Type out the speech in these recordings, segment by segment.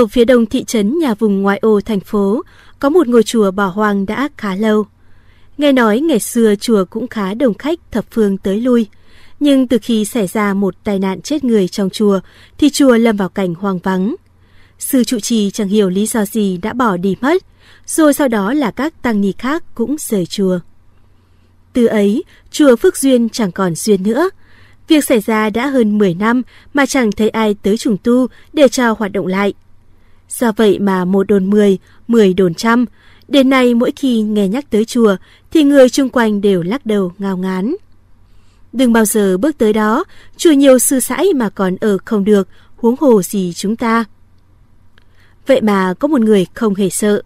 Ở phía đông thị trấn nhà vùng ngoại ô thành phố, có một ngôi chùa bỏ hoang đã khá lâu. Nghe nói ngày xưa chùa cũng khá đông khách thập phương tới lui. Nhưng từ khi xảy ra một tai nạn chết người trong chùa, thì chùa lâm vào cảnh hoang vắng. Sư trụ trì chẳng hiểu lý do gì đã bỏ đi mất, rồi sau đó là các tăng ni khác cũng rời chùa. Từ ấy, chùa Phước Duyên chẳng còn duyên nữa. Việc xảy ra đã hơn 10 năm mà chẳng thấy ai tới trùng tu để cho hoạt động lại. Do vậy mà một đồn mười, mười đồn trăm. Đến nay mỗi khi nghe nhắc tới chùa thì người chung quanh đều lắc đầu ngao ngán. Đừng bao giờ bước tới đó, chùa nhiều sư sãi mà còn ở không được, huống hồ gì chúng ta. Vậy mà có một người không hề sợ.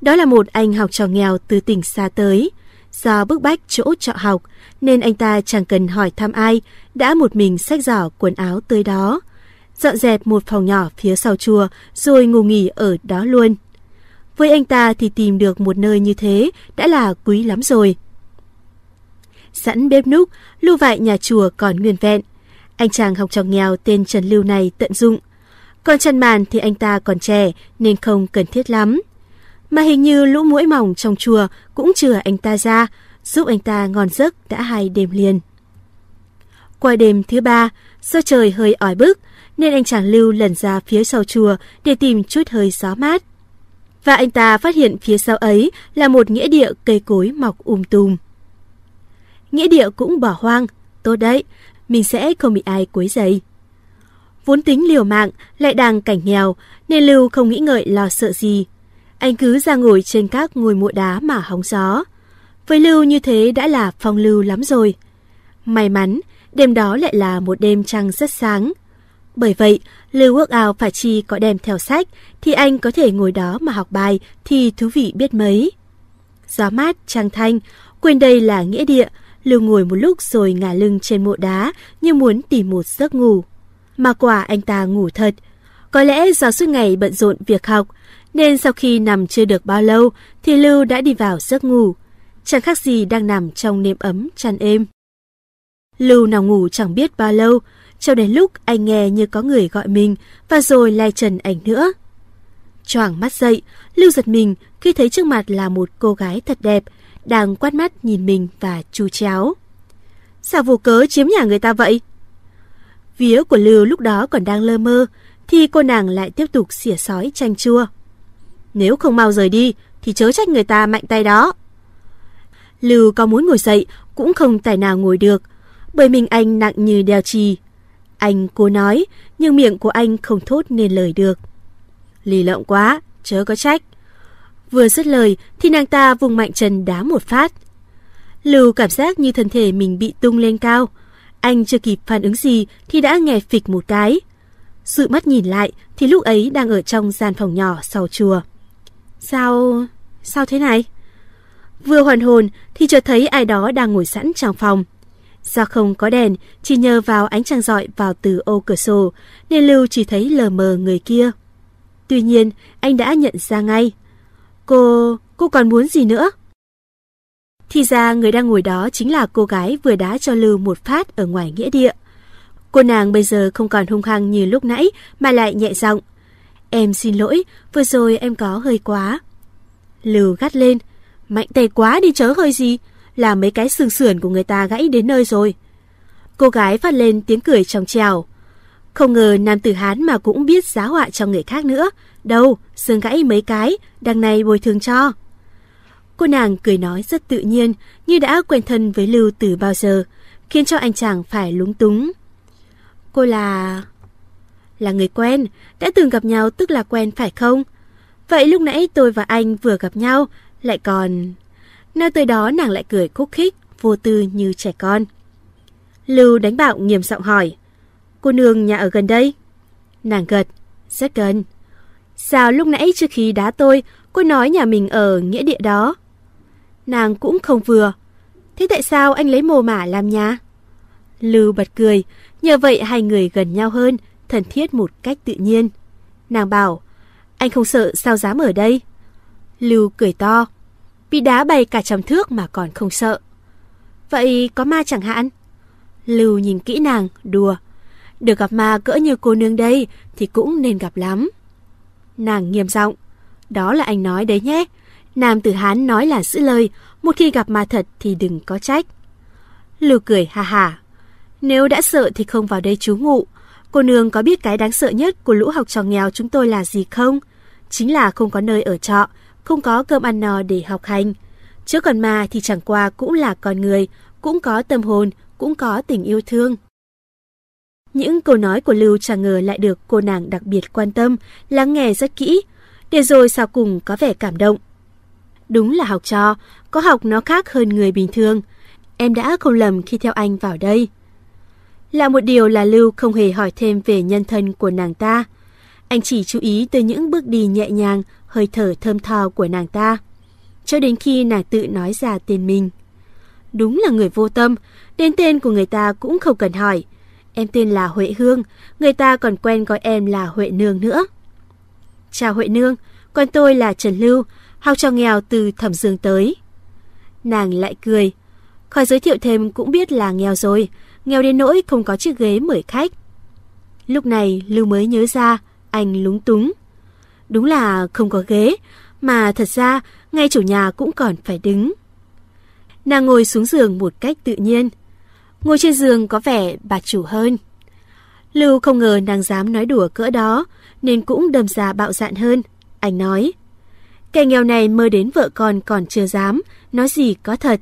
Đó là một anh học trò nghèo từ tỉnh xa tới. Do bức bách chỗ trọ học, nên anh ta chẳng cần hỏi thăm ai, đã một mình xách giỏ quần áo tới đó dọn dẹp một phòng nhỏ phía sau chùa rồi ngủ nghỉ ở đó luôn. Với anh ta thì tìm được một nơi như thế đã là quý lắm rồi. Sẵn bếp núc, lưu vại nhà chùa còn nguyên vẹn. Anh chàng học trò nghèo tên Trần Lưu này tận dụng. Còn Trần Màn thì anh ta còn trẻ nên không cần thiết lắm. Mà hình như lũ mũi mỏng trong chùa cũng chừa anh ta ra, giúp anh ta ngon giấc đã hai đêm liền. Qua đêm thứ ba, do trời hơi ỏi bức, nên anh chàng Lưu lần ra phía sau chùa để tìm chút hơi gió mát. Và anh ta phát hiện phía sau ấy là một nghĩa địa cây cối mọc um tùm. Nghĩa địa cũng bỏ hoang, tốt đấy, mình sẽ không bị ai quấy rầy. Vốn tính liều mạng, lại đang cảnh nghèo, nên Lưu không nghĩ ngợi lo sợ gì. Anh cứ ra ngồi trên các ngôi mộ đá mà hóng gió. Với Lưu như thế đã là phong lưu lắm rồi. May mắn, đêm đó lại là một đêm trăng rất sáng. Bởi vậy, Lưu Quốc Ao phải chi có đem theo sách thì anh có thể ngồi đó mà học bài thì thú vị biết mấy. Gió mát, trăng thanh, quên đây là nghĩa địa, Lưu ngồi một lúc rồi ngả lưng trên mộ đá như muốn tìm một giấc ngủ. Mà quả anh ta ngủ thật. Có lẽ do suốt ngày bận rộn việc học, nên sau khi nằm chưa được bao lâu thì Lưu đã đi vào giấc ngủ. Chẳng khác gì đang nằm trong nệm ấm chăn êm. Lưu nằm ngủ chẳng biết bao lâu, cho đến lúc anh nghe như có người gọi mình và rồi lai trần ảnh nữa. Choàng mắt dậy, Lưu giật mình khi thấy trước mặt là một cô gái thật đẹp, đang quát mắt nhìn mình và chu chéo Sao vô cớ chiếm nhà người ta vậy? Vía của Lưu lúc đó còn đang lơ mơ, thì cô nàng lại tiếp tục xỉa sói chanh chua. Nếu không mau rời đi, thì chớ trách người ta mạnh tay đó. Lưu có muốn ngồi dậy, cũng không tài nào ngồi được, bởi mình anh nặng như đeo chì anh cố nói, nhưng miệng của anh không thốt nên lời được. Lì lợm quá, chớ có trách. Vừa dứt lời thì nàng ta vùng mạnh chân đá một phát. Lưu cảm giác như thân thể mình bị tung lên cao. Anh chưa kịp phản ứng gì thì đã nghe phịch một cái. Sự mắt nhìn lại thì lúc ấy đang ở trong gian phòng nhỏ sau chùa. Sao... sao thế này? Vừa hoàn hồn thì chợt thấy ai đó đang ngồi sẵn trong phòng. Do không có đèn, chỉ nhờ vào ánh trăng rọi vào từ ô cửa sổ, nên Lưu chỉ thấy lờ mờ người kia. Tuy nhiên, anh đã nhận ra ngay. Cô... cô còn muốn gì nữa? Thì ra người đang ngồi đó chính là cô gái vừa đá cho Lưu một phát ở ngoài nghĩa địa. Cô nàng bây giờ không còn hung hăng như lúc nãy mà lại nhẹ giọng. Em xin lỗi, vừa rồi em có hơi quá. Lưu gắt lên. Mạnh tay quá đi chớ hơi gì là mấy cái xương sườn của người ta gãy đến nơi rồi. Cô gái phát lên tiếng cười trong trèo. Không ngờ nam tử Hán mà cũng biết giá họa cho người khác nữa. Đâu, xương gãy mấy cái, đằng này bồi thường cho. Cô nàng cười nói rất tự nhiên, như đã quen thân với Lưu từ bao giờ, khiến cho anh chàng phải lúng túng. Cô là... Là người quen, đã từng gặp nhau tức là quen phải không? Vậy lúc nãy tôi và anh vừa gặp nhau, lại còn... Nơi tới đó nàng lại cười khúc khích, vô tư như trẻ con. Lưu đánh bạo nghiêm giọng hỏi. Cô nương nhà ở gần đây? Nàng gật, rất gần. Sao lúc nãy trước khi đá tôi, cô nói nhà mình ở nghĩa địa đó? Nàng cũng không vừa. Thế tại sao anh lấy mồ mả làm nhà? Lưu bật cười, nhờ vậy hai người gần nhau hơn, thân thiết một cách tự nhiên. Nàng bảo, anh không sợ sao dám ở đây? Lưu cười to bị đá bay cả trăm thước mà còn không sợ. Vậy có ma chẳng hạn? Lưu nhìn kỹ nàng, đùa. Được gặp ma cỡ như cô nương đây thì cũng nên gặp lắm. Nàng nghiêm giọng, đó là anh nói đấy nhé. Nam tử Hán nói là giữ lời, một khi gặp ma thật thì đừng có trách. Lưu cười ha ha. Nếu đã sợ thì không vào đây trú ngụ. Cô nương có biết cái đáng sợ nhất của lũ học trò nghèo chúng tôi là gì không? Chính là không có nơi ở trọ, không có cơm ăn no để học hành. Trước còn ma thì chẳng qua cũng là con người, cũng có tâm hồn, cũng có tình yêu thương. Những câu nói của Lưu chẳng ngờ lại được cô nàng đặc biệt quan tâm, lắng nghe rất kỹ, để rồi sau cùng có vẻ cảm động. Đúng là học trò, có học nó khác hơn người bình thường. Em đã không lầm khi theo anh vào đây. Là một điều là Lưu không hề hỏi thêm về nhân thân của nàng ta. Anh chỉ chú ý tới những bước đi nhẹ nhàng, hơi thở thơm tho của nàng ta. Cho đến khi nàng tự nói ra tên mình. Đúng là người vô tâm, đến tên của người ta cũng không cần hỏi. Em tên là Huệ Hương, người ta còn quen gọi em là Huệ Nương nữa. Chào Huệ Nương, con tôi là Trần Lưu, học trò nghèo từ Thẩm Dương tới. Nàng lại cười, khỏi giới thiệu thêm cũng biết là nghèo rồi, nghèo đến nỗi không có chiếc ghế mời khách. Lúc này Lưu mới nhớ ra, anh lúng túng. Đúng là không có ghế, mà thật ra ngay chủ nhà cũng còn phải đứng. Nàng ngồi xuống giường một cách tự nhiên. Ngồi trên giường có vẻ bà chủ hơn. Lưu không ngờ nàng dám nói đùa cỡ đó, nên cũng đâm ra bạo dạn hơn. Anh nói, kẻ nghèo này mơ đến vợ con còn chưa dám, nói gì có thật.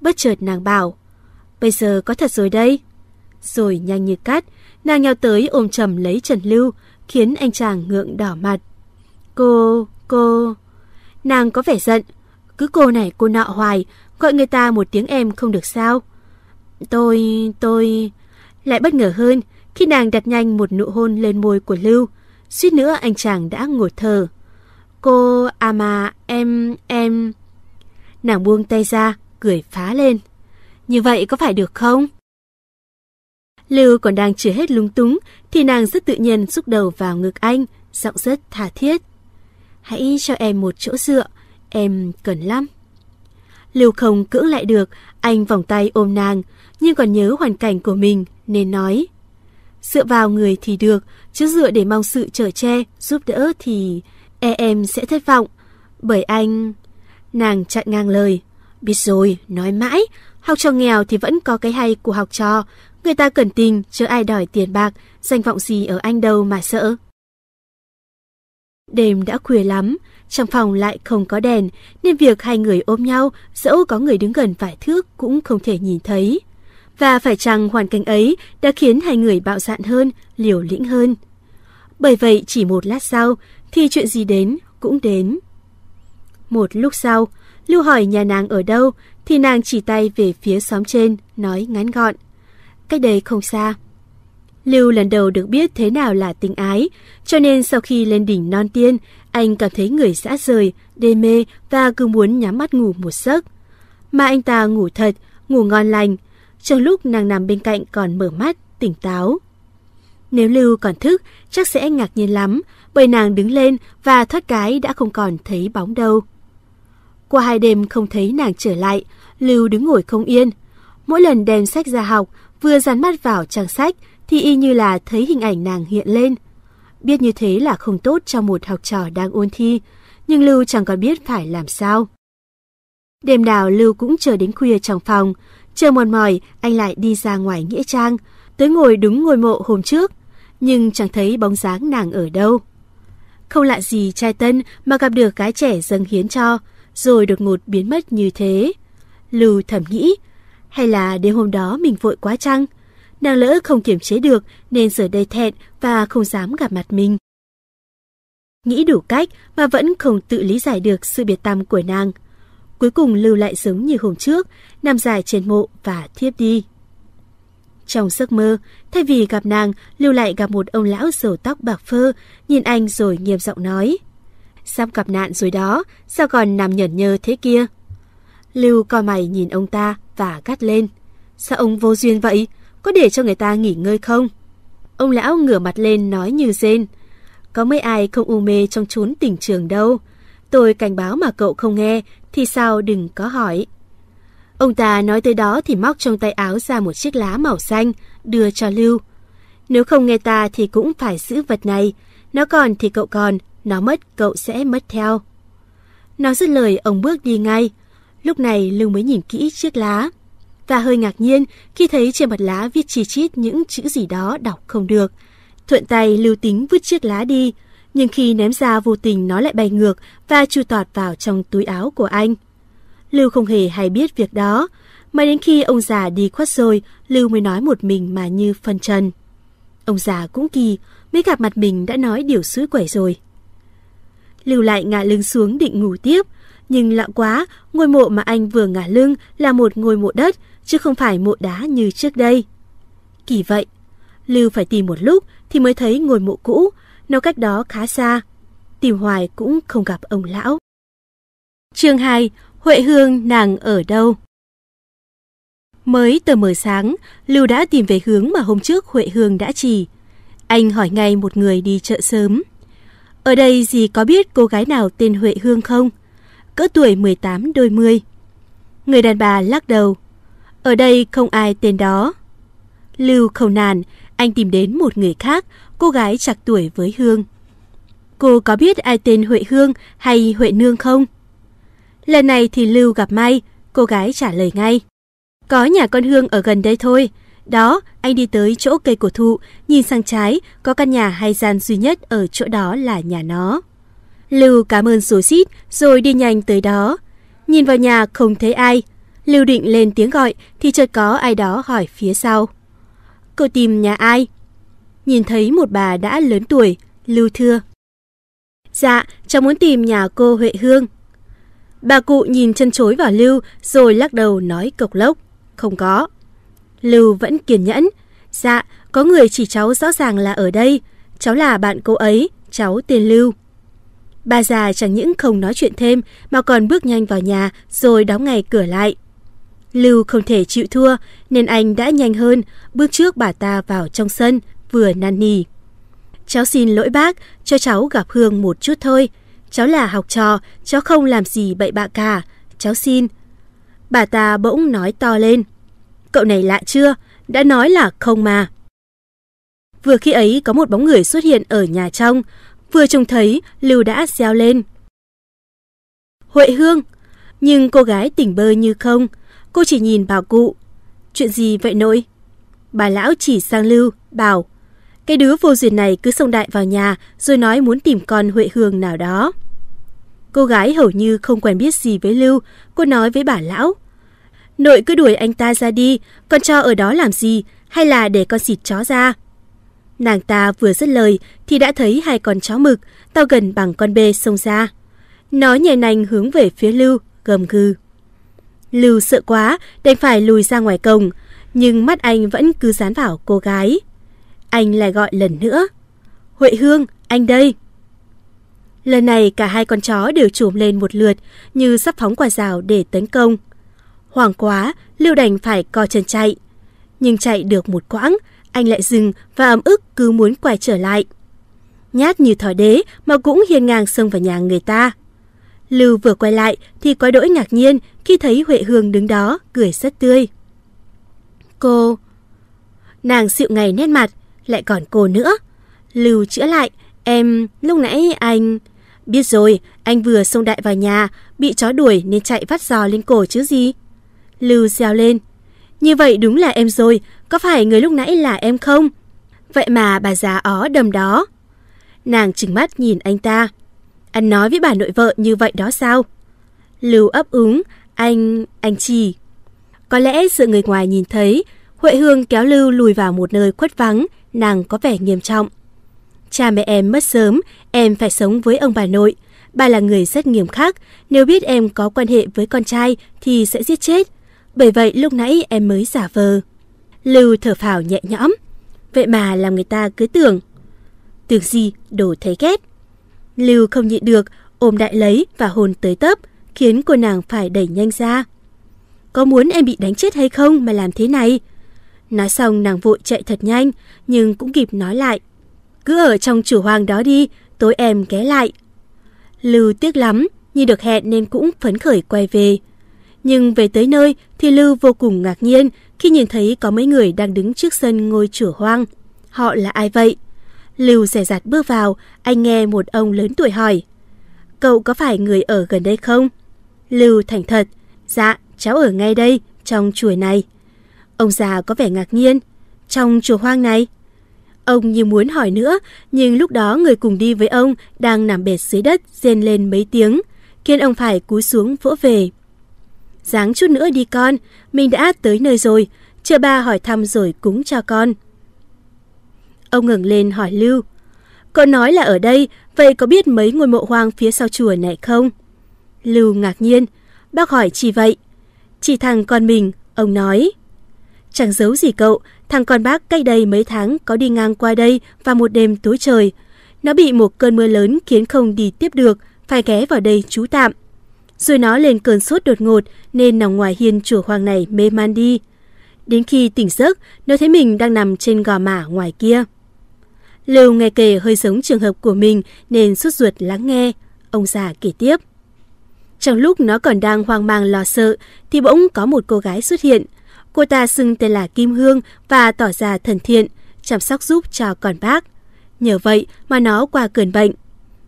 Bất chợt nàng bảo, bây giờ có thật rồi đây. Rồi nhanh như cát, nàng nhào tới ôm chầm lấy Trần Lưu, khiến anh chàng ngượng đỏ mặt. Cô, cô... Nàng có vẻ giận. Cứ cô này cô nọ hoài, gọi người ta một tiếng em không được sao. Tôi, tôi... Lại bất ngờ hơn khi nàng đặt nhanh một nụ hôn lên môi của Lưu. Suýt nữa anh chàng đã ngột thở. Cô, à mà, em, em... Nàng buông tay ra, cười phá lên. Như vậy có phải được không? Lưu còn đang chưa hết lúng túng thì nàng rất tự nhiên xúc đầu vào ngực anh, giọng rất tha thiết. Hãy cho em một chỗ dựa, em cần lắm. Lưu không cưỡng lại được, anh vòng tay ôm nàng, nhưng còn nhớ hoàn cảnh của mình nên nói. Dựa vào người thì được, chứ dựa để mong sự trở che, giúp đỡ thì e em sẽ thất vọng. Bởi anh... Nàng chặn ngang lời. Biết rồi, nói mãi, học trò nghèo thì vẫn có cái hay của học trò. Người ta cần tình, chứ ai đòi tiền bạc, danh vọng gì ở anh đâu mà sợ. Đêm đã khuya lắm, trong phòng lại không có đèn, nên việc hai người ôm nhau, dẫu có người đứng gần vài thước cũng không thể nhìn thấy. Và phải chăng hoàn cảnh ấy đã khiến hai người bạo dạn hơn, liều lĩnh hơn. Bởi vậy chỉ một lát sau thì chuyện gì đến cũng đến. Một lúc sau, Lưu hỏi nhà nàng ở đâu thì nàng chỉ tay về phía xóm trên, nói ngắn gọn. Cách đây không xa. Lưu lần đầu được biết thế nào là tình ái, cho nên sau khi lên đỉnh non tiên, anh cảm thấy người xã rời, đê mê và cứ muốn nhắm mắt ngủ một giấc. Mà anh ta ngủ thật, ngủ ngon lành, trong lúc nàng nằm bên cạnh còn mở mắt, tỉnh táo. Nếu Lưu còn thức, chắc sẽ ngạc nhiên lắm, bởi nàng đứng lên và thoát cái đã không còn thấy bóng đâu. Qua hai đêm không thấy nàng trở lại, Lưu đứng ngồi không yên. Mỗi lần đem sách ra học, vừa dán mắt vào trang sách, thì y như là thấy hình ảnh nàng hiện lên. Biết như thế là không tốt cho một học trò đang ôn thi, nhưng Lưu chẳng còn biết phải làm sao. Đêm nào Lưu cũng chờ đến khuya trong phòng, chờ mòn mỏi anh lại đi ra ngoài Nghĩa Trang, tới ngồi đúng ngôi mộ hôm trước, nhưng chẳng thấy bóng dáng nàng ở đâu. Không lạ gì trai tân mà gặp được cái trẻ dâng hiến cho, rồi đột ngột biến mất như thế. Lưu thầm nghĩ, hay là đêm hôm đó mình vội quá chăng? nàng lỡ không kiềm chế được nên giờ đây thẹn và không dám gặp mặt mình. Nghĩ đủ cách mà vẫn không tự lý giải được sự biệt tâm của nàng. Cuối cùng lưu lại giống như hôm trước, nằm dài trên mộ và thiếp đi. Trong giấc mơ, thay vì gặp nàng, Lưu lại gặp một ông lão rầu tóc bạc phơ, nhìn anh rồi nghiêm giọng nói. Sắp gặp nạn rồi đó, sao còn nằm nhởn nhơ thế kia? Lưu co mày nhìn ông ta và gắt lên. Sao ông vô duyên vậy? có để cho người ta nghỉ ngơi không? Ông lão ngửa mặt lên nói như rên. Có mấy ai không u mê trong chốn tình trường đâu. Tôi cảnh báo mà cậu không nghe thì sao đừng có hỏi. Ông ta nói tới đó thì móc trong tay áo ra một chiếc lá màu xanh, đưa cho Lưu. Nếu không nghe ta thì cũng phải giữ vật này. Nó còn thì cậu còn, nó mất cậu sẽ mất theo. Nói dứt lời ông bước đi ngay. Lúc này Lưu mới nhìn kỹ chiếc lá và hơi ngạc nhiên khi thấy trên mặt lá viết chi chít những chữ gì đó đọc không được. Thuận tay lưu tính vứt chiếc lá đi, nhưng khi ném ra vô tình nó lại bay ngược và chui tọt vào trong túi áo của anh. Lưu không hề hay biết việc đó, mà đến khi ông già đi khuất rồi, Lưu mới nói một mình mà như phân trần. Ông già cũng kỳ, mới gặp mặt mình đã nói điều suối quẩy rồi. Lưu lại ngả lưng xuống định ngủ tiếp, nhưng lạ quá, ngôi mộ mà anh vừa ngả lưng là một ngôi mộ đất chứ không phải mộ đá như trước đây. Kỳ vậy, Lưu phải tìm một lúc thì mới thấy ngôi mộ cũ, nó cách đó khá xa. Tìm hoài cũng không gặp ông lão. Chương 2, Huệ Hương nàng ở đâu? Mới tờ mờ sáng, Lưu đã tìm về hướng mà hôm trước Huệ Hương đã chỉ. Anh hỏi ngay một người đi chợ sớm. Ở đây gì có biết cô gái nào tên Huệ Hương không? Cỡ tuổi 18 đôi mươi. Người đàn bà lắc đầu. Ở đây không ai tên đó. Lưu không nàn, anh tìm đến một người khác, cô gái chạc tuổi với Hương. Cô có biết ai tên Huệ Hương hay Huệ Nương không? Lần này thì Lưu gặp may, cô gái trả lời ngay. Có nhà con Hương ở gần đây thôi. Đó, anh đi tới chỗ cây cổ thụ, nhìn sang trái, có căn nhà hai gian duy nhất ở chỗ đó là nhà nó. Lưu cảm ơn số xít rồi đi nhanh tới đó. Nhìn vào nhà không thấy ai, Lưu Định lên tiếng gọi thì chợt có ai đó hỏi phía sau. Cậu tìm nhà ai? Nhìn thấy một bà đã lớn tuổi, Lưu thưa. Dạ, cháu muốn tìm nhà cô Huệ Hương. Bà cụ nhìn chân chối vào Lưu rồi lắc đầu nói cộc lốc. Không có. Lưu vẫn kiên nhẫn. Dạ, có người chỉ cháu rõ ràng là ở đây. Cháu là bạn cô ấy, cháu tên Lưu. Bà già chẳng những không nói chuyện thêm mà còn bước nhanh vào nhà rồi đóng ngay cửa lại. Lưu không thể chịu thua nên anh đã nhanh hơn, bước trước bà ta vào trong sân, vừa năn nỉ. Cháu xin lỗi bác, cho cháu gặp Hương một chút thôi. Cháu là học trò, cháu không làm gì bậy bạ cả. Cháu xin. Bà ta bỗng nói to lên. Cậu này lạ chưa? Đã nói là không mà. Vừa khi ấy có một bóng người xuất hiện ở nhà trong. Vừa trông thấy, Lưu đã reo lên. Huệ Hương! Nhưng cô gái tỉnh bơ như không, Cô chỉ nhìn bảo cụ. Chuyện gì vậy nội? Bà lão chỉ sang Lưu, bảo. Cái đứa vô duyên này cứ xông đại vào nhà rồi nói muốn tìm con Huệ Hương nào đó. Cô gái hầu như không quen biết gì với Lưu, cô nói với bà lão. Nội cứ đuổi anh ta ra đi, con cho ở đó làm gì, hay là để con xịt chó ra. Nàng ta vừa dứt lời thì đã thấy hai con chó mực, to gần bằng con bê xông ra. Nó nhẹ nành hướng về phía Lưu, gầm gừ. Lưu sợ quá, đành phải lùi ra ngoài cổng, nhưng mắt anh vẫn cứ dán vào cô gái. Anh lại gọi lần nữa. Huệ Hương, anh đây. Lần này cả hai con chó đều trùm lên một lượt như sắp phóng qua rào để tấn công. Hoảng quá, Lưu đành phải co chân chạy. Nhưng chạy được một quãng, anh lại dừng và ấm ức cứ muốn quay trở lại. Nhát như thỏ đế mà cũng hiên ngang xông vào nhà người ta. Lưu vừa quay lại thì có đỗi ngạc nhiên khi thấy Huệ Hương đứng đó, cười rất tươi. Cô... Nàng xịu ngày nét mặt, lại còn cô nữa. Lưu chữa lại, em, lúc nãy anh... Biết rồi, anh vừa xông đại vào nhà, bị chó đuổi nên chạy vắt giò lên cổ chứ gì. Lưu reo lên. Như vậy đúng là em rồi, có phải người lúc nãy là em không? Vậy mà bà già ó đầm đó. Nàng trừng mắt nhìn anh ta. Anh nói với bà nội vợ như vậy đó sao? Lưu ấp úng, anh, anh Chi. Có lẽ sự người ngoài nhìn thấy, Huệ Hương kéo Lưu lùi vào một nơi khuất vắng, nàng có vẻ nghiêm trọng. Cha mẹ em mất sớm, em phải sống với ông bà nội. Bà là người rất nghiêm khắc, nếu biết em có quan hệ với con trai thì sẽ giết chết. Bởi vậy lúc nãy em mới giả vờ. Lưu thở phào nhẹ nhõm. Vậy mà làm người ta cứ tưởng. Tưởng gì đồ thấy ghét. Lưu không nhịn được, ôm đại lấy và hồn tới tấp khiến cô nàng phải đẩy nhanh ra. Có muốn em bị đánh chết hay không mà làm thế này? Nói xong nàng vội chạy thật nhanh, nhưng cũng kịp nói lại. Cứ ở trong chủ hoang đó đi, tối em ghé lại. Lưu tiếc lắm, nhưng được hẹn nên cũng phấn khởi quay về. Nhưng về tới nơi thì Lưu vô cùng ngạc nhiên khi nhìn thấy có mấy người đang đứng trước sân ngôi chủ hoang. Họ là ai vậy? Lưu rẻ rạt bước vào, anh nghe một ông lớn tuổi hỏi. Cậu có phải người ở gần đây không? Lưu thành thật, dạ, cháu ở ngay đây, trong chùa này. Ông già có vẻ ngạc nhiên, trong chùa hoang này. Ông như muốn hỏi nữa, nhưng lúc đó người cùng đi với ông đang nằm bệt dưới đất, rên lên mấy tiếng. khiến ông phải cúi xuống vỗ về. giáng chút nữa đi con, mình đã tới nơi rồi, chờ ba hỏi thăm rồi cúng cho con. Ông ngẩng lên hỏi Lưu, con nói là ở đây, vậy có biết mấy ngôi mộ hoang phía sau chùa này không? Lưu ngạc nhiên, bác hỏi chỉ vậy. Chỉ thằng con mình, ông nói. Chẳng giấu gì cậu, thằng con bác cách đây mấy tháng có đi ngang qua đây vào một đêm tối trời. Nó bị một cơn mưa lớn khiến không đi tiếp được, phải ghé vào đây trú tạm. Rồi nó lên cơn sốt đột ngột nên nằm ngoài hiên chùa hoang này mê man đi. Đến khi tỉnh giấc, nó thấy mình đang nằm trên gò mả ngoài kia. Lưu nghe kể hơi giống trường hợp của mình nên suốt ruột lắng nghe. Ông già kể tiếp. Trong lúc nó còn đang hoang mang lo sợ, thì bỗng có một cô gái xuất hiện. Cô ta xưng tên là Kim Hương và tỏ ra thân thiện, chăm sóc giúp cho con bác. Nhờ vậy mà nó qua cơn bệnh.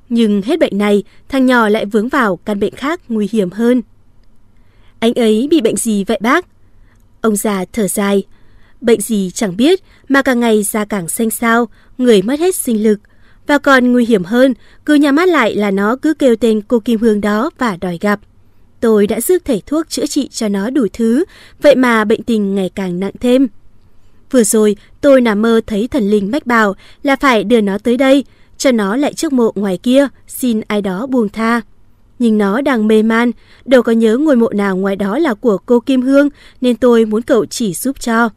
Nhưng hết bệnh này, thằng nhỏ lại vướng vào căn bệnh khác nguy hiểm hơn. Anh ấy bị bệnh gì vậy bác? Ông già thở dài. Bệnh gì chẳng biết mà càng ngày da càng xanh xao, người mất hết sinh lực, và còn nguy hiểm hơn, cứ nhắm mắt lại là nó cứ kêu tên cô Kim Hương đó và đòi gặp. Tôi đã rước thầy thuốc chữa trị cho nó đủ thứ, vậy mà bệnh tình ngày càng nặng thêm. Vừa rồi, tôi nằm mơ thấy thần linh mách bảo là phải đưa nó tới đây, cho nó lại trước mộ ngoài kia, xin ai đó buông tha. Nhưng nó đang mê man, đâu có nhớ ngôi mộ nào ngoài đó là của cô Kim Hương, nên tôi muốn cậu chỉ giúp cho.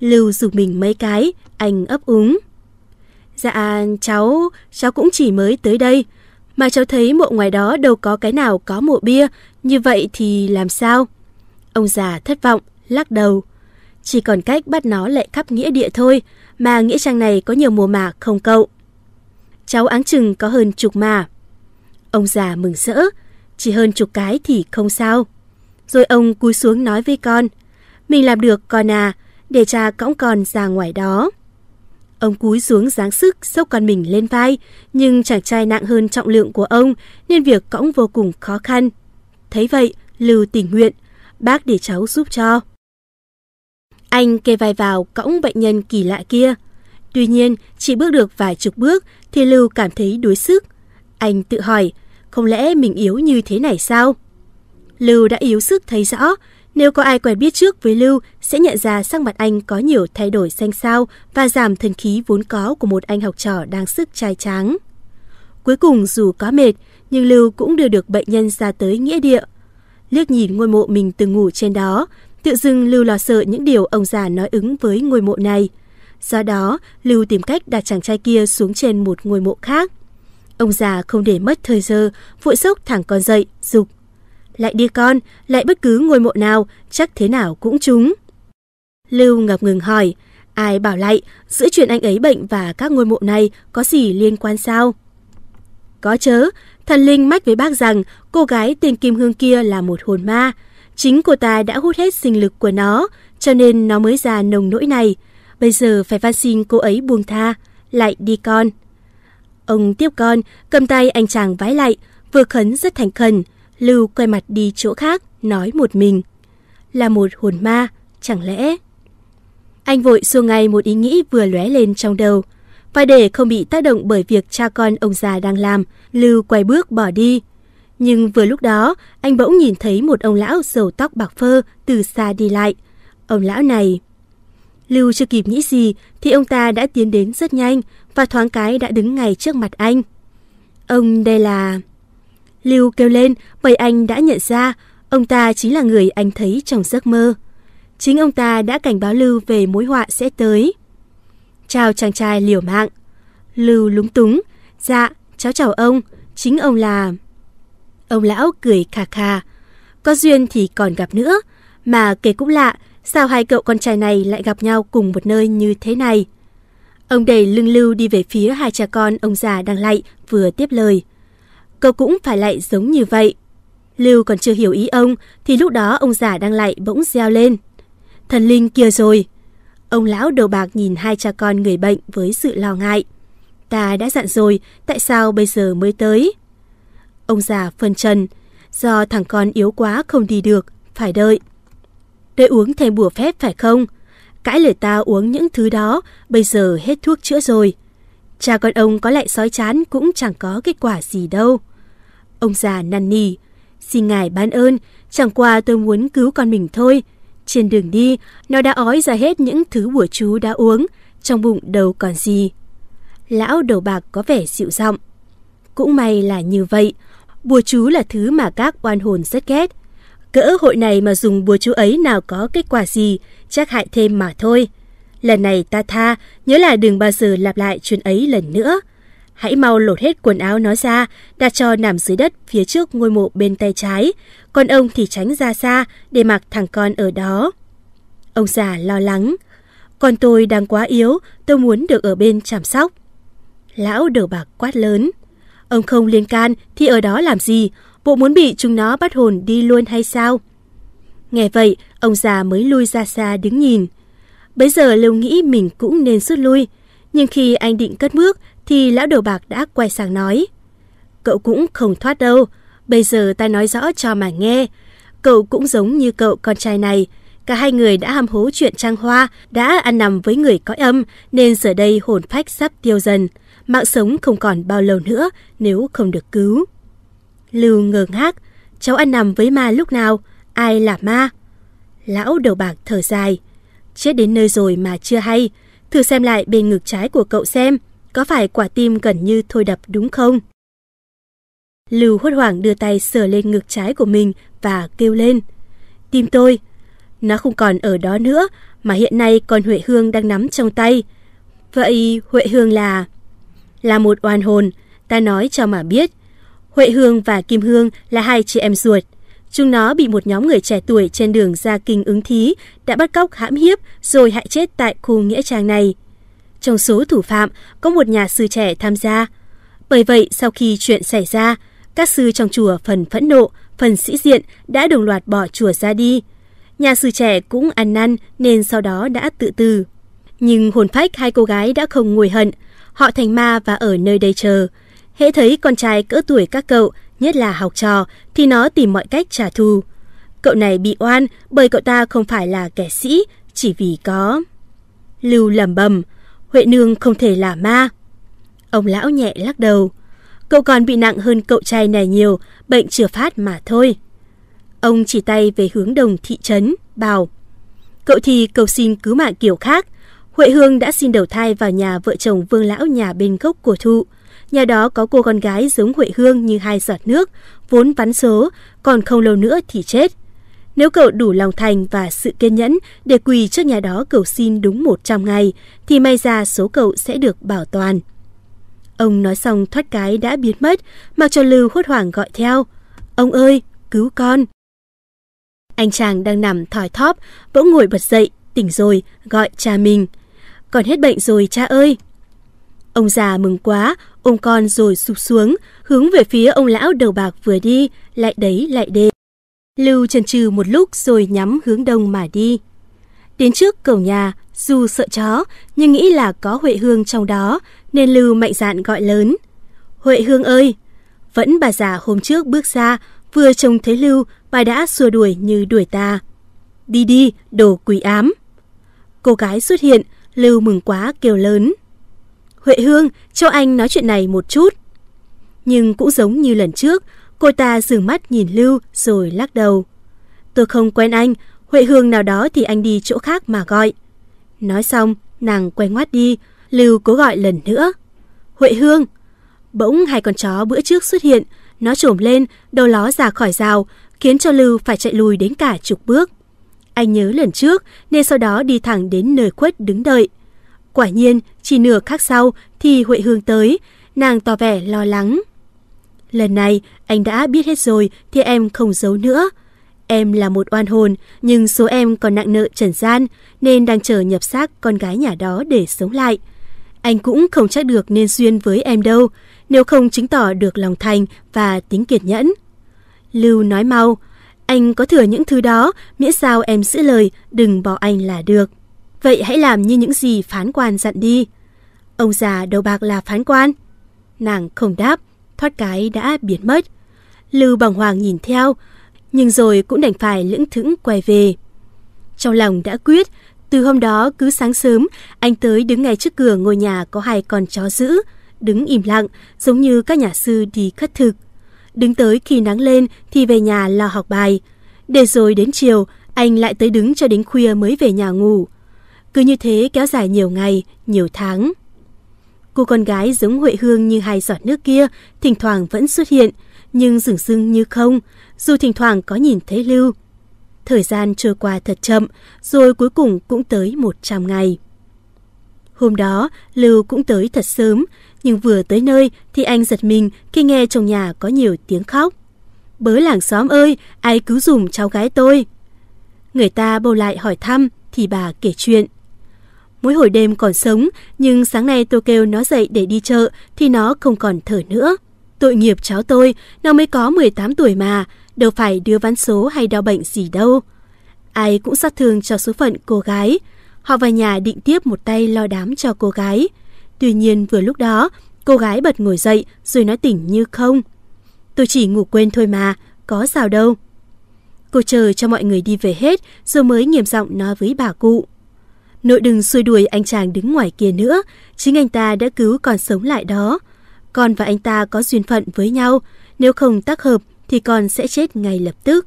Lưu dùng mình mấy cái, anh ấp úng. Dạ, cháu, cháu cũng chỉ mới tới đây. Mà cháu thấy mộ ngoài đó đâu có cái nào có mộ bia, như vậy thì làm sao? Ông già thất vọng, lắc đầu. Chỉ còn cách bắt nó lại khắp nghĩa địa thôi, mà nghĩa trang này có nhiều mùa mà không cậu. Cháu áng chừng có hơn chục mà. Ông già mừng rỡ, chỉ hơn chục cái thì không sao. Rồi ông cúi xuống nói với con, mình làm được con à, để cha cõng con ra ngoài đó. Ông cúi xuống dáng sức xốc con mình lên vai, nhưng chàng trai nặng hơn trọng lượng của ông nên việc cõng vô cùng khó khăn. Thấy vậy, Lưu tình nguyện, bác để cháu giúp cho. Anh kê vai vào cõng bệnh nhân kỳ lạ kia. Tuy nhiên, chỉ bước được vài chục bước thì Lưu cảm thấy đuối sức. Anh tự hỏi, không lẽ mình yếu như thế này sao? Lưu đã yếu sức thấy rõ nếu có ai quen biết trước với Lưu, sẽ nhận ra sắc mặt anh có nhiều thay đổi xanh xao và giảm thần khí vốn có của một anh học trò đang sức trai tráng. Cuối cùng dù có mệt, nhưng Lưu cũng đưa được bệnh nhân ra tới nghĩa địa. Liếc nhìn ngôi mộ mình từng ngủ trên đó, tự dưng Lưu lo sợ những điều ông già nói ứng với ngôi mộ này. Do đó, Lưu tìm cách đặt chàng trai kia xuống trên một ngôi mộ khác. Ông già không để mất thời giờ, vội sốc thẳng con dậy, dục lại đi con, lại bất cứ ngôi mộ nào, chắc thế nào cũng trúng. Lưu ngập ngừng hỏi, ai bảo lại, giữa chuyện anh ấy bệnh và các ngôi mộ này có gì liên quan sao? Có chớ, thần linh mách với bác rằng cô gái tên Kim Hương kia là một hồn ma. Chính cô ta đã hút hết sinh lực của nó, cho nên nó mới ra nồng nỗi này. Bây giờ phải van xin cô ấy buông tha, lại đi con. Ông tiếp con, cầm tay anh chàng vái lại, vừa khấn rất thành khẩn, Lưu quay mặt đi chỗ khác, nói một mình. Là một hồn ma, chẳng lẽ... Anh vội xua ngay một ý nghĩ vừa lóe lên trong đầu. Và để không bị tác động bởi việc cha con ông già đang làm, Lưu quay bước bỏ đi. Nhưng vừa lúc đó, anh bỗng nhìn thấy một ông lão dầu tóc bạc phơ từ xa đi lại. Ông lão này... Lưu chưa kịp nghĩ gì thì ông ta đã tiến đến rất nhanh và thoáng cái đã đứng ngay trước mặt anh. Ông đây là... Lưu kêu lên bởi anh đã nhận ra ông ta chính là người anh thấy trong giấc mơ. Chính ông ta đã cảnh báo Lưu về mối họa sẽ tới. Chào chàng trai liều mạng. Lưu lúng túng. Dạ, cháu chào ông. Chính ông là... Ông lão cười khà khà. Có duyên thì còn gặp nữa. Mà kể cũng lạ, sao hai cậu con trai này lại gặp nhau cùng một nơi như thế này? Ông đẩy lưng lưu đi về phía hai cha con ông già đang lạy vừa tiếp lời cậu cũng phải lại giống như vậy. Lưu còn chưa hiểu ý ông, thì lúc đó ông già đang lại bỗng reo lên. Thần linh kia rồi. Ông lão đầu bạc nhìn hai cha con người bệnh với sự lo ngại. Ta đã dặn rồi, tại sao bây giờ mới tới? Ông già phân trần, do thằng con yếu quá không đi được, phải đợi. Đợi uống thêm bùa phép phải không? Cãi lời ta uống những thứ đó, bây giờ hết thuốc chữa rồi. Cha con ông có lại sói chán cũng chẳng có kết quả gì đâu. Ông già năn nỉ, xin ngài ban ơn, chẳng qua tôi muốn cứu con mình thôi. Trên đường đi, nó đã ói ra hết những thứ bùa chú đã uống, trong bụng đâu còn gì. Lão đầu bạc có vẻ dịu giọng. Cũng may là như vậy, bùa chú là thứ mà các oan hồn rất ghét. Cỡ hội này mà dùng bùa chú ấy nào có kết quả gì, chắc hại thêm mà thôi. Lần này ta tha, nhớ là đừng bao giờ lặp lại chuyện ấy lần nữa. Hãy mau lột hết quần áo nó ra, đặt cho nằm dưới đất phía trước ngôi mộ bên tay trái, còn ông thì tránh ra xa để mặc thằng con ở đó. Ông già lo lắng, con tôi đang quá yếu, tôi muốn được ở bên chăm sóc. Lão đờ bạc quát lớn, ông không liên can thì ở đó làm gì, bộ muốn bị chúng nó bắt hồn đi luôn hay sao? Nghe vậy, ông già mới lui ra xa đứng nhìn. bây giờ lâu nghĩ mình cũng nên rút lui, nhưng khi anh định cất bước thì lão đầu bạc đã quay sang nói. Cậu cũng không thoát đâu, bây giờ ta nói rõ cho mà nghe. Cậu cũng giống như cậu con trai này, cả hai người đã ham hố chuyện trang hoa, đã ăn nằm với người cõi âm nên giờ đây hồn phách sắp tiêu dần. Mạng sống không còn bao lâu nữa nếu không được cứu. Lưu ngơ ngác, cháu ăn nằm với ma lúc nào, ai là ma? Lão đầu bạc thở dài, chết đến nơi rồi mà chưa hay, thử xem lại bên ngực trái của cậu xem, có phải quả tim gần như thôi đập đúng không? Lưu hốt hoảng đưa tay sờ lên ngực trái của mình và kêu lên. Tim tôi, nó không còn ở đó nữa mà hiện nay còn Huệ Hương đang nắm trong tay. Vậy Huệ Hương là... Là một oan hồn, ta nói cho mà biết. Huệ Hương và Kim Hương là hai chị em ruột. Chúng nó bị một nhóm người trẻ tuổi trên đường ra kinh ứng thí đã bắt cóc hãm hiếp rồi hại chết tại khu nghĩa trang này. Trong số thủ phạm có một nhà sư trẻ tham gia. Bởi vậy, sau khi chuyện xảy ra, các sư trong chùa phần phẫn nộ, phần sĩ diện đã đồng loạt bỏ chùa ra đi. Nhà sư trẻ cũng ăn năn nên sau đó đã tự tử. Nhưng hồn phách hai cô gái đã không ngồi hận. Họ thành ma và ở nơi đây chờ. Hễ thấy con trai cỡ tuổi các cậu, nhất là học trò, thì nó tìm mọi cách trả thù. Cậu này bị oan bởi cậu ta không phải là kẻ sĩ, chỉ vì có. Lưu lẩm bẩm, Huệ Nương không thể là ma. Ông lão nhẹ lắc đầu. Cậu còn bị nặng hơn cậu trai này nhiều, bệnh chưa phát mà thôi. Ông chỉ tay về hướng đồng thị trấn, bảo. Cậu thì cầu xin cứu mạng kiểu khác. Huệ Hương đã xin đầu thai vào nhà vợ chồng vương lão nhà bên gốc của thụ. Nhà đó có cô con gái giống Huệ Hương như hai giọt nước, vốn vắn số, còn không lâu nữa thì chết. Nếu cậu đủ lòng thành và sự kiên nhẫn để quỳ trước nhà đó cầu xin đúng 100 ngày, thì may ra số cậu sẽ được bảo toàn. Ông nói xong thoát cái đã biến mất, mặc cho Lưu hốt hoảng gọi theo. Ông ơi, cứu con! Anh chàng đang nằm thòi thóp, bỗng ngồi bật dậy, tỉnh rồi, gọi cha mình. Còn hết bệnh rồi cha ơi! Ông già mừng quá, ôm con rồi sụp xuống, hướng về phía ông lão đầu bạc vừa đi, lại đấy lại đê. Lưu chần chừ một lúc rồi nhắm hướng đông mà đi. Đến trước cổng nhà, dù sợ chó, nhưng nghĩ là có Huệ Hương trong đó, nên Lưu mạnh dạn gọi lớn. Huệ Hương ơi! Vẫn bà già hôm trước bước ra, vừa trông thấy Lưu, bà đã xua đuổi như đuổi ta. Đi đi, đồ quỷ ám! Cô gái xuất hiện, Lưu mừng quá kêu lớn. Huệ Hương, cho anh nói chuyện này một chút. Nhưng cũng giống như lần trước, Cô ta dừng mắt nhìn Lưu rồi lắc đầu. Tôi không quen anh, Huệ Hương nào đó thì anh đi chỗ khác mà gọi. Nói xong, nàng quay ngoắt đi, Lưu cố gọi lần nữa. Huệ Hương! Bỗng hai con chó bữa trước xuất hiện, nó trồm lên, đầu ló ra khỏi rào, khiến cho Lưu phải chạy lùi đến cả chục bước. Anh nhớ lần trước nên sau đó đi thẳng đến nơi khuất đứng đợi. Quả nhiên, chỉ nửa khắc sau thì Huệ Hương tới, nàng tỏ vẻ lo lắng. Lần này, anh đã biết hết rồi thì em không giấu nữa. Em là một oan hồn, nhưng số em còn nặng nợ trần gian, nên đang chờ nhập xác con gái nhà đó để sống lại. Anh cũng không chắc được nên duyên với em đâu, nếu không chứng tỏ được lòng thành và tính kiệt nhẫn. Lưu nói mau, anh có thừa những thứ đó, miễn sao em giữ lời, đừng bỏ anh là được. Vậy hãy làm như những gì phán quan dặn đi. Ông già đầu bạc là phán quan. Nàng không đáp, thoát cái đã biến mất. Lưu bằng hoàng nhìn theo, nhưng rồi cũng đành phải lững thững quay về. Trong lòng đã quyết, từ hôm đó cứ sáng sớm, anh tới đứng ngay trước cửa ngôi nhà có hai con chó giữ, đứng im lặng, giống như các nhà sư đi khất thực. Đứng tới khi nắng lên thì về nhà lo học bài. Để rồi đến chiều, anh lại tới đứng cho đến khuya mới về nhà ngủ. Cứ như thế kéo dài nhiều ngày, nhiều tháng. Cô con gái giống Huệ Hương như hai giọt nước kia, thỉnh thoảng vẫn xuất hiện, nhưng dường dưng như không, dù thỉnh thoảng có nhìn thấy Lưu. Thời gian trôi qua thật chậm, rồi cuối cùng cũng tới 100 ngày. Hôm đó, Lưu cũng tới thật sớm, nhưng vừa tới nơi thì anh giật mình khi nghe trong nhà có nhiều tiếng khóc. Bớ làng xóm ơi, ai cứu dùm cháu gái tôi. Người ta bầu lại hỏi thăm thì bà kể chuyện. Mỗi hồi đêm còn sống, nhưng sáng nay tôi kêu nó dậy để đi chợ thì nó không còn thở nữa. Tội nghiệp cháu tôi, nó mới có 18 tuổi mà, đâu phải đưa ván số hay đau bệnh gì đâu. Ai cũng sát thương cho số phận cô gái. Họ vào nhà định tiếp một tay lo đám cho cô gái. Tuy nhiên vừa lúc đó, cô gái bật ngồi dậy rồi nói tỉnh như không. Tôi chỉ ngủ quên thôi mà, có sao đâu. Cô chờ cho mọi người đi về hết rồi mới nghiêm giọng nói với bà cụ. Nội đừng xuôi đuổi anh chàng đứng ngoài kia nữa, chính anh ta đã cứu con sống lại đó. Con và anh ta có duyên phận với nhau, nếu không tác hợp thì con sẽ chết ngay lập tức.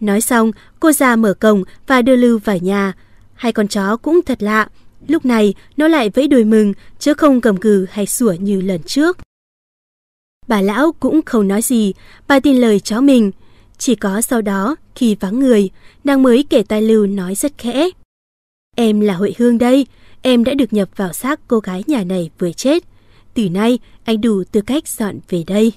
Nói xong, cô già mở cổng và đưa Lưu vào nhà. Hai con chó cũng thật lạ, lúc này nó lại vẫy đuôi mừng chứ không cầm cừ hay sủa như lần trước. Bà lão cũng không nói gì, bà tin lời chó mình. Chỉ có sau đó, khi vắng người, nàng mới kể tai Lưu nói rất khẽ. Em là Huệ Hương đây, em đã được nhập vào xác cô gái nhà này vừa chết. Từ nay, anh đủ tư cách dọn về đây.